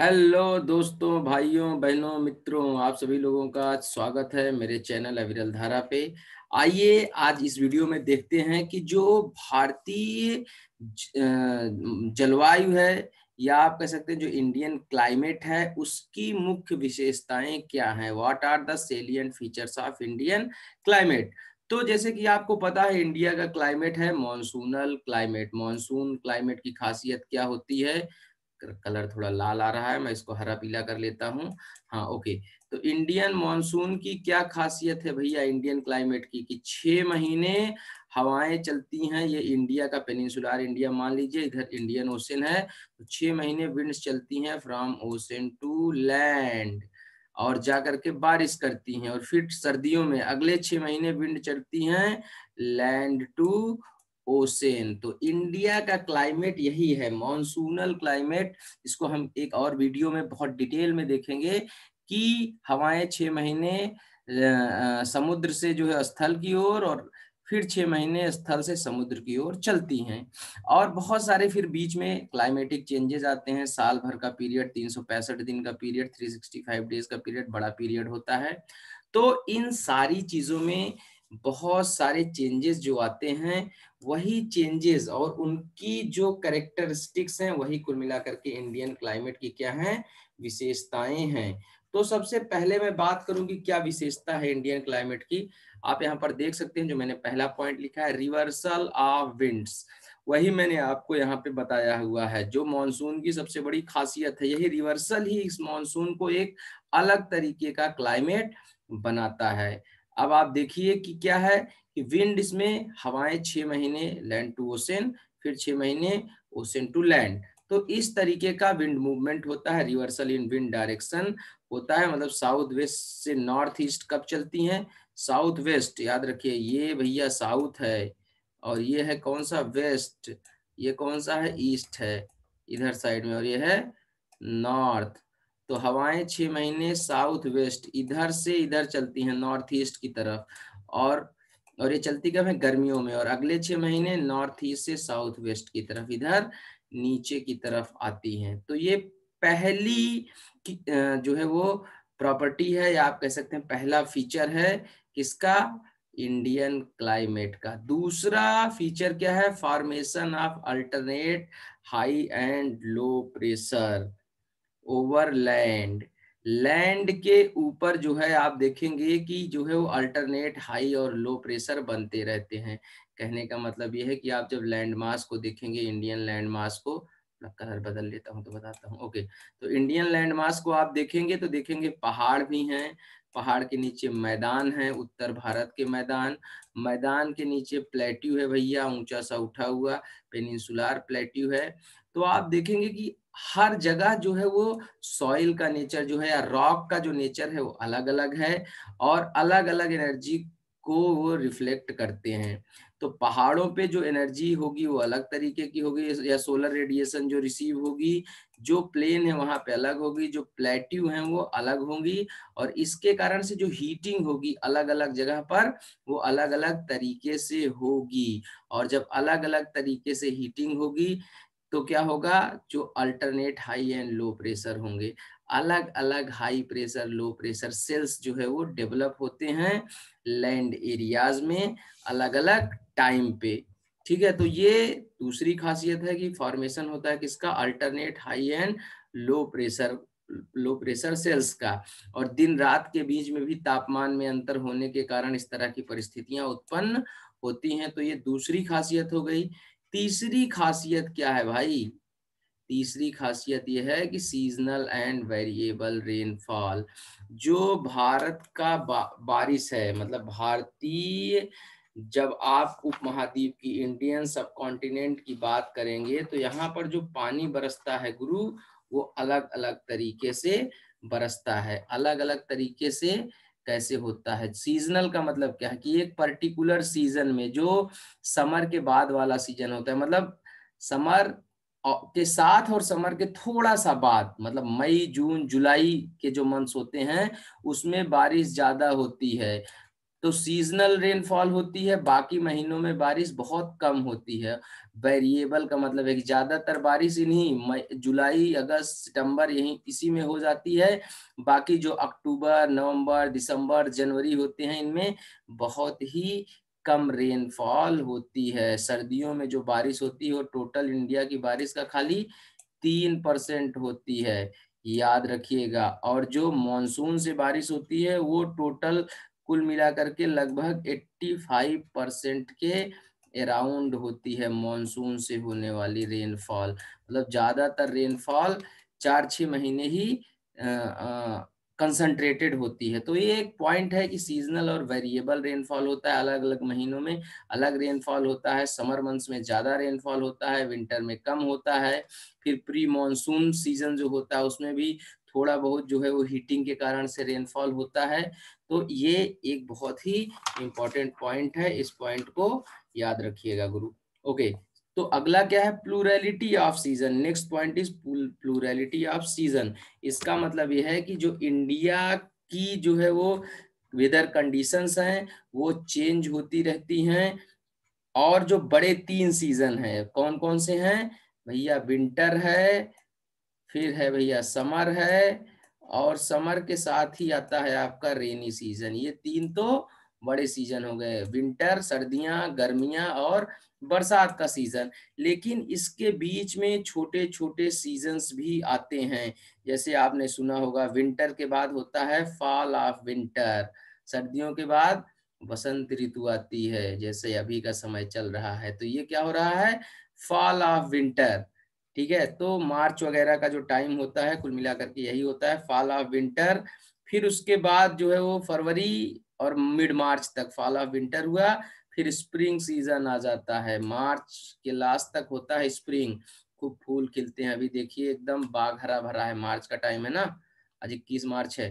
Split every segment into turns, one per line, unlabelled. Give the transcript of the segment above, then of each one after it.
Hello दोस्तों भाइयों बहनों मित्रों आप सभी लोगों का स्वागत है मेरे चैनल अविरल धारा पे आइए आज इस वीडियो में देखते हैं कि जो भारतीय जलवायु है या आप कह सकते हैं जो इंडियन क्लाइमेट है उसकी मुख्य विशेषताएं क्या हैं what are the salient features of Indian climate तो जैसे कि आपको पता है इंडिया का क्लाइमेट है मॉनसूनल क्लाइमेट मॉनसून क्लाइमेट की खासियत क्या होती है कलर थोड़ा लाल आ रहा है मैं इसको हरा पीला कर लेता हूँ हाँ ओके तो इंडियन मॉनसून की क्या खासियत है भैया इंडियन क्लाइमेट की कि छह महीने हवाएं चलती हैं ये इंडिया का पेनिसुलर इंडिया मान लीजिए इधर इंडियन ओशन है तो छह महीने विंड्स चलती हैं फ्रॉम ओशन टू लैंड और जा करके बारिश करती हैं और फिर सर्दियों में अगले छह महीने विंड चलती हैं लैंड टू ओसेन तो इंडिया का क्लाइमेट यही है मॉनसूनल क्लाइमेट इसको हम एक और वीडियो में बहुत डिटेल में देखेंगे कि हवाएं छह महीने समुद्र से जो है स्थल की ओर और, फिर छह महीने स्थल से समुद्र की ओर चलती हैं और बहुत सारे फिर बीच में क्लाइमेटिक चेंजेस आते हैं साल भर का पीरियड तीन दिन का पीरियड 365 डेज का पीरियड बड़ा पीरियड होता है तो इन सारी चीज़ों में बहुत सारे चेंजेस जो आते हैं वही चेंजेस और उनकी जो करेक्टरिस्टिक्स हैं वही कुल मिलाकर के इंडियन क्लाइमेट की क्या है विशेषताएं हैं तो सबसे पहले मैं बात करूंगी क्या विशेषता है इंडियन क्लाइमेट की आप यहाँ पर देख सकते हैं जो मैंने पहला पॉइंट लिखा है रिवर्सल ऑफ विंड्स वही मैंने आपको यहाँ पे बताया हुआ है जो मॉनसून की सबसे बड़ी खासियत है यही रिवर्सल ही इस मॉनसून को एक अलग तरीके का क्लाइमेट बनाता है अब आप देखिए कि क्या है कि विंड इसमें हवाएं छह महीने लैंड टू ओसेन फिर छह महीने ओसेन टू लैंड तो इस तरीके का विंड मूवमेंट होता है रिवर्सल इन विंड डायरेक्शन होता है मतलब साउथ वेस्ट से नॉर्थ ईस्ट कब चलती हैं साउथ वेस्ट याद रखिए ये भैया साउथ है और ये है कौन सा वेस्ट ये कौन सा है ईस्ट है इधर साइड में और ये है नॉर्थ तो हवाएं छह महीने साउथ वेस्ट इधर से इधर चलती हैं नॉर्थ ईस्ट की तरफ और और ये चलती कब है गर्मियों में और अगले छह महीने नॉर्थ ईस्ट से साउथ वेस्ट की तरफ इधर नीचे की तरफ आती है तो ये पहली जो है वो प्रॉपर्टी है या आप कह सकते हैं पहला फीचर है किसका इंडियन क्लाइमेट का दूसरा फीचर क्या है formation of alternate high and low pressure over land land के ऊपर जो है आप देखेंगे कि जो है वो अल्टरनेट हाई और लो प्रेशर बनते रहते हैं कहने का मतलब यह है कि आप जब लैंड मास को देखेंगे इंडियन लैंड मास को कलर बदल लेता हूँ तो बताता हूँ ओके तो इंडियन लैंड मास को आप देखेंगे तो देखेंगे पहाड़ भी हैं पहाड़ के नीचे मैदान है उत्तर भारत के मैदान मैदान के नीचे प्लेट्यू है भैया ऊंचा सा उठा हुआ पेनिसुलर प्लेट्यू है तो आप देखेंगे कि हर जगह जो है वो सॉइल का नेचर जो है या रॉक का जो नेचर है वो अलग अलग है और अलग अलग एनर्जी को वो रिफ्लेक्ट करते हैं तो पहाड़ों पे जो एनर्जी होगी वो अलग तरीके की होगी या सोलर रेडिएशन जो रिसीव होगी जो प्लेन है वहां पे अलग होगी जो प्लेट्यू है वो अलग होंगी और इसके कारण से जो हीटिंग होगी अलग अलग जगह पर वो अलग अलग तरीके से होगी और जब अलग अलग तरीके से हीटिंग होगी तो क्या होगा जो alternate high and low pressure होंगे अलग अलग high pressure low pressure cells जो है वो डेवलप होते हैं लैंड एरियाज में अलग अलग टाइम पे ठीक है तो ये दूसरी खासियत है कि फॉर्मेशन होता है किसका alternate high and low pressure low pressure cells का और दिन रात के बीच में भी तापमान में अंतर होने के कारण इस तरह की परिस्थितियां उत्पन्न होती हैं तो ये दूसरी खासियत हो गई तीसरी खासियत क्या है भाई तीसरी खासियत यह है कि सीजनल एंड वेरिएबल रेनफॉल जो भारत का बा, बारिश है मतलब भारतीय जब आप उपमहाद्वीप की इंडियन सब कॉन्टिनेंट की बात करेंगे तो यहाँ पर जो पानी बरसता है गुरु वो अलग अलग तरीके से बरसता है अलग अलग तरीके से कैसे होता है सीजनल का मतलब क्या है कि एक पर्टिकुलर सीजन में जो समर के बाद वाला सीजन होता है मतलब समर के साथ और समर के थोड़ा सा बाद मतलब मई जून जुलाई के जो मंथ्स होते हैं उसमें बारिश ज्यादा होती है तो सीजनल रेनफॉल होती है बाकी महीनों में बारिश बहुत कम होती है वेरिएबल का मतलब है कि ज्यादातर बारिश इन्हीं जुलाई अगस्त सितंबर यही इसी में हो जाती है बाकी जो अक्टूबर नवंबर दिसंबर जनवरी होते हैं इनमें बहुत ही कम रेनफॉल होती है सर्दियों में जो बारिश होती है वो टोटल इंडिया की बारिश का खाली तीन परसेंट होती है याद रखिएगा और जो मॉनसून से बारिश होती है वो टोटल कुल मिलाकर के लगभग 85 परसेंट के अराउंड होती है मॉनसून से होने वाली रेनफॉल मतलब ज़्यादातर रेनफॉल चार छ महीने ही कंसंट्रेटेड होती है तो ये एक पॉइंट है कि सीजनल और वेरिएबल रेनफॉल होता है अलग अलग महीनों में अलग रेनफॉल होता है समर मंथ्स में ज़्यादा रेनफॉल होता है विंटर में कम होता है फिर प्री मॉनसून सीजन जो होता है उसमें भी थोड़ा बहुत जो है वो हीटिंग के कारण से रेनफॉल होता है तो ये एक बहुत ही इंपॉर्टेंट पॉइंट है इस पॉइंट को याद रखिएगा गुरु ओके तो अगला क्या है plurality of season next point is plurality of season इसका मतलब यह है कि जो इंडिया की जो है वो वेदर कंडीशंस हैं वो चेंज होती रहती हैं और जो बड़े तीन सीजन हैं कौन कौन से हैं भैया विंटर है फिर है भैया समर है और समर के साथ ही आता है आपका रेनी सीजन ये तीन तो बड़े सीजन हो गए विंटर सर्दियां गर्मियां और बरसात का सीजन लेकिन इसके बीच में छोटे छोटे सीजन्स भी आते हैं जैसे आपने सुना होगा विंटर के बाद होता है फॉल ऑफ विंटर सर्दियों के बाद बसंत ऋतु आती है जैसे अभी का समय चल रहा है तो ये क्या हो रहा है फॉल ऑफ विंटर ठीक है तो मार्च वगैरह का जो टाइम होता है कुल मिलाकर के यही होता है फॉल ऑफ विंटर फिर उसके बाद जो है वो फरवरी और मिड मार्च तक फॉल ऑफ विंटर हुआ फिर स्प्रिंग सीजन आ जाता है मार्च के लास्ट तक होता है स्प्रिंग खूब फूल खिलते हैं अभी देखिए एकदम बाग हरा भरा है मार्च का टाइम है ना आज इक्कीस मार्च है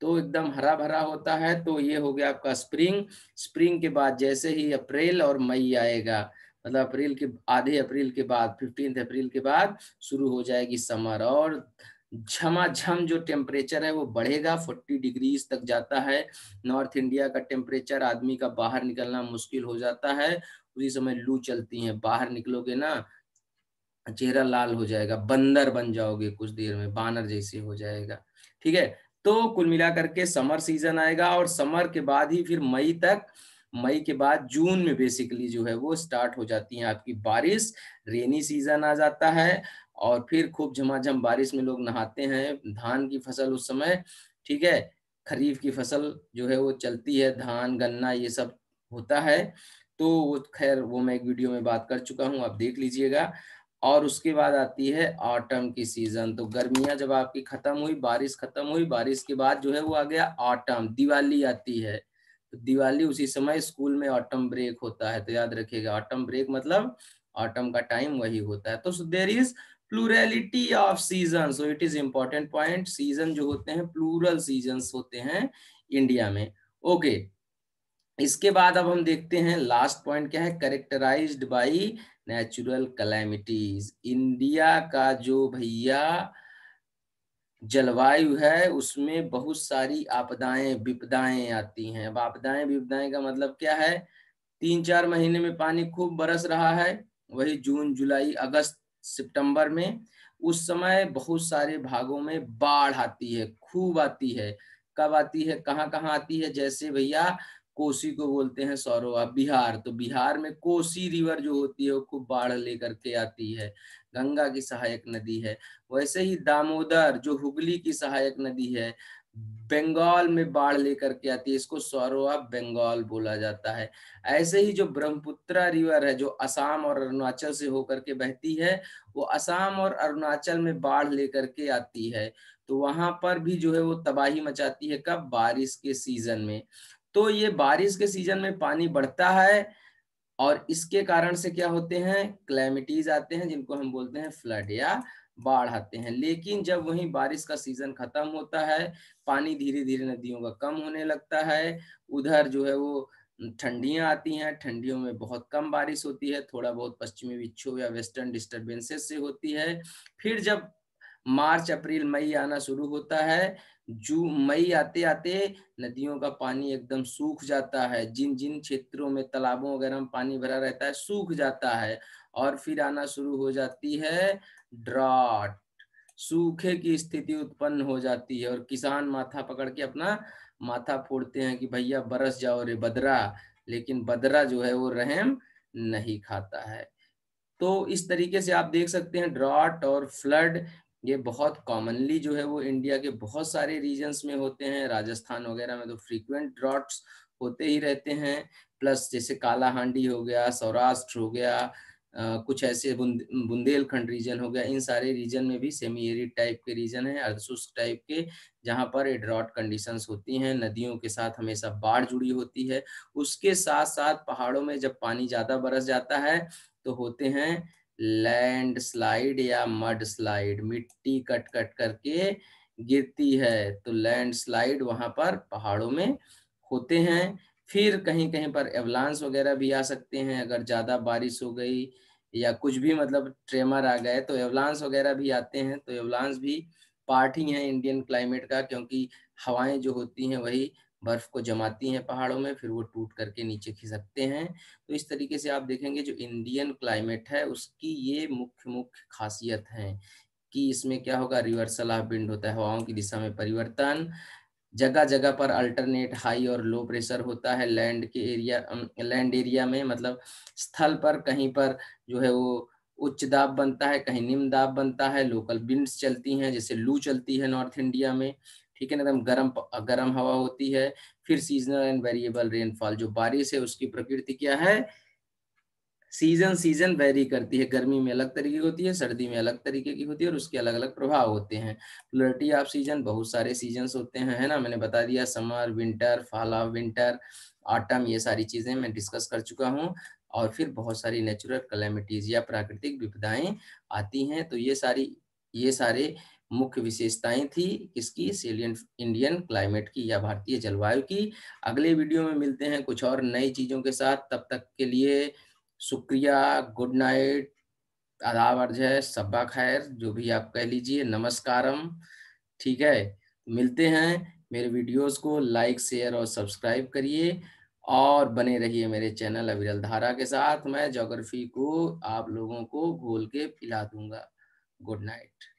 तो एकदम हरा भरा होता है तो ये हो गया आपका स्प्रिंग स्प्रिंग के बाद जैसे ही अप्रैल और मई आएगा मतलब अप्रैल के आधे अप्रैल के बाद फिफ्टीन अप्रैल के बाद शुरू हो जाएगी समर और झमाझम जो टेम्परेचर है वो बढ़ेगा 40 डिग्रीज तक जाता है नॉर्थ इंडिया का टेम्परेचर आदमी का बाहर निकलना मुश्किल हो जाता है उसी समय लू चलती है बाहर निकलोगे ना चेहरा लाल हो जाएगा बंदर बन जाओगे कुछ देर में बानर जैसे हो जाएगा ठीक है तो कुल मिलाकर के समर सीजन आएगा और समर के बाद ही फिर मई तक मई के बाद जून में बेसिकली जो है वो स्टार्ट हो जाती है आपकी बारिश रेनी सीजन आ जाता है और फिर खूब झमाझम बारिश में लोग नहाते हैं धान की फसल उस समय ठीक है खरीफ की फसल जो है वो चलती है धान गन्ना ये सब होता है तो वो खैर वो मैं एक वीडियो में बात कर चुका हूँ आप देख लीजिएगा और उसके बाद आती है ऑटम की सीजन तो गर्मियां जब आपकी खत्म हुई बारिश खत्म हुई बारिश के बाद जो है वो आ गया ऑटम दिवाली आती है तो दिवाली उसी समय स्कूल में ऑटम ब्रेक होता है तो याद रखिएगा ऑटम ब्रेक मतलब ऑटम का टाइम वही होता है तो there is plurality of season so it is important point season जो होते हैं प्लूरल सीजन होते हैं इंडिया में ओके okay. इसके बाद अब हम देखते हैं लास्ट पॉइंट क्या है characterize by natural calamities India का जो भैया जलवायु है उसमें बहुत सारी आपदाएं विपदाएं आती हैं अब आपदाएं विपदाएं का मतलब क्या है तीन चार महीने में पानी खूब बरस रहा है वही जून जुलाई अगस्त सितंबर में उस समय बहुत सारे भागों में बाढ़ आती है खूब आती है कब आती है कहाँ कहाँ आती है जैसे भैया कोसी को बोलते हैं सौरवा बिहार तो बिहार में कोसी रिवर जो होती है वो खूब बाढ़ लेकर के आती है गंगा की सहायक नदी है वैसे ही दामोदर जो हुगली की सहायक नदी है बंगाल में बाढ़ लेकर के आती है इसको सौरवा बंगाल बोला जाता है ऐसे ही जो ब्रह्मपुत्रा रिवर है जो असम और अरुणाचल से होकर के बहती है वो असम और अरुणाचल में बाढ़ लेकर के आती है तो वहां पर भी जो है वो तबाही मचाती है कब बारिश के सीजन में तो ये बारिश के सीजन में पानी बढ़ता है और इसके कारण से क्या होते हैं क्लैमिटीज आते हैं जिनको हम बोलते हैं फ्लड या बाढ़ आते हैं लेकिन जब वही बारिश का सीजन खत्म होता है पानी धीरे धीरे नदियों का कम होने लगता है उधर जो है वो ठंडियाँ आती हैं ठंडियों में बहुत कम बारिश होती है थोड़ा बहुत पश्चिमी विक्षोभ या वेस्टर्न डिस्टर्बेंसेस से होती है फिर जब मार्च अप्रैल मई आना शुरू होता है जू मई आते आते नदियों का पानी एकदम सूख जाता है जिन जिन क्षेत्रों में तालाबों वगैरह में पानी भरा रहता है सूख जाता है और फिर आना शुरू हो जाती है ड्रॉट सूखे की स्थिति उत्पन्न हो जाती है और किसान माथा पकड़ के अपना माथा फोड़ते हैं कि भैया बरस जाओ रे बदरा लेकिन बदरा जो है वो रहम नहीं खाता है तो इस तरीके से आप देख सकते हैं ड्रॉट और फ्लड ये बहुत कॉमनली जो है वो इंडिया के बहुत सारे रीजन्स में होते हैं राजस्थान वगैरह में तो फ्रीक्वेंट ड्रॉट्स होते ही रहते हैं प्लस जैसे काला हांडी हो गया सौराष्ट्र हो गया आ, कुछ ऐसे बुंद, बुंदेलखंड रीजन हो गया इन सारे रीजन में भी सेमी एरिड टाइप के रीजन है अर्धशुष्क टाइप के जहाँ पर ड्रॉट कंडीशंस होती हैं नदियों के साथ हमेशा बाढ़ जुड़ी होती है उसके साथ साथ पहाड़ों में जब पानी ज़्यादा बरस जाता है तो होते हैं लैंड स्लाइड या मड स्लाइड मिट्टी कट कट करके गिरती है तो लैंड स्लाइड वहां पर पहाड़ों में होते हैं फिर कहीं कहीं पर एवलांस वगैरह भी आ सकते हैं अगर ज़्यादा बारिश हो गई या कुछ भी मतलब ट्रेमर आ गए तो एवलांस वगैरह भी आते हैं तो एवलांस भी पार्ट ही है इंडियन क्लाइमेट का क्योंकि हवाएं जो होती हैं वही बर्फ को जमाती हैं पहाड़ों में फिर वो टूट करके नीचे खिसकते हैं तो इस तरीके से आप देखेंगे जो इंडियन क्लाइमेट है उसकी ये मुख्य मुख्य खासियत है कि इसमें क्या होगा रिवर्सल ऑफ विंड होता है हवाओं की दिशा में परिवर्तन जगह जगह पर अल्टरनेट हाई और लो प्रेशर होता है लैंड के एरिया लैंड एरिया में मतलब स्थल पर कहीं पर जो है वो उच्च दाब बनता है कहीं निम्न दाब बनता है लोकल विंड्स चलती हैं जैसे लू चलती है नॉर्थ इंडिया में ठीक है ना एकदम गर्म गर्म हवा होती है फिर सीजनल एंड वेरिएबल रेनफॉल जो बारिश है उसकी प्रकृति क्या है सीजन सीजन वेरी करती है गर्मी में अलग तरीके की होती है सर्दी में अलग तरीके की होती है और उसके अलग अलग प्रभाव होते हैं प्लरिटी ऑफ सीजन बहुत सारे सीजन होते हैं है ना मैंने बता दिया summer winter fall of winter autumn ये सारी चीजें मैं डिस्कस कर चुका हूँ और फिर बहुत सारी नेचुरल कलेमिटीज या प्राकृतिक विपदाएं आती हैं तो ये सारी ये सारे मुख्य विशेषताएं थी किसकी सेलियंट इंडियन क्लाइमेट की या भारतीय जलवायु की अगले वीडियो में मिलते हैं कुछ और नई चीज़ों के साथ तब तक के लिए शुक्रिया गुड नाइट आदाब अर्जय सब्बा खैर जो भी आप कह लीजिए नमस्कारम ठीक है मिलते हैं मेरे वीडियोस को लाइक शेयर और सब्सक्राइब करिए और बने रहिए मेरे चैनल अविरल धारा के साथ मैं जोग्राफी को आप लोगों को घोल के पिला दूंगा गुड नाइट